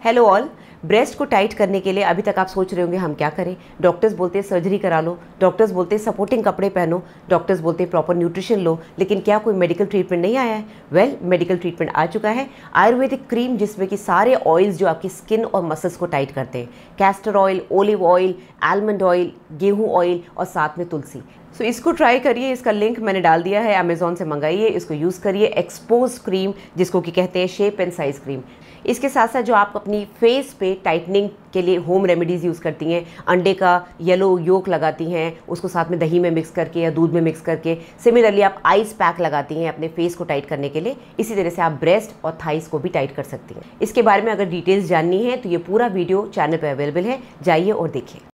Hello all. Breast को tight करने के लिए अभी तक आप सोच रहे होंगे हम क्या करें डॉक्टर्स बोलते हैं सर्जरी करा लो डॉक्टर्स बोलते हैं सपोर्टिंग कपड़े पहनो डॉक्टर्स बोलते हैं प्रॉपर न्यूट्रिशन लो लेकिन क्या कोई मेडिकल ट्रीटमेंट नहीं आया है वेल मेडिकल ट्रीटमेंट आ चुका है आयुर्वेदिक क्रीम जिसमें कि सारे ऑयल्स जो आपकी स्किन और मसल्स को टाइट करते हैं castor oil olive oil almond oil गेहूँ ऑयल और साथ में तुलसी सो so, इसको ट्राई करिए इसका लिंक मैंने डाल दिया है अमेजोन से मंगाइए इसको यूज़ करिए एक्सपोज क्रीम जिसको कि कहते हैं शेप एंड साइज़ क्रीम इसके साथ साथ जो आप अपनी फेस पे पे टाइटनिंग के लिए होम रेमेडीज़ यूज़ करती हैं अंडे का येलो योक लगाती हैं उसको साथ में दही में मिक्स करके या दूध में मिक्स करके सिमिलरली आप आइस पैक लगाती हैं अपने फेस को टाइट करने के लिए इसी तरह से आप ब्रेस्ट और थाइस को भी टाइट कर सकती हैं इसके बारे में अगर डिटेल्स जाननी है तो ये पूरा वीडियो चैनल पर अवेलेबल है जाइए और देखिए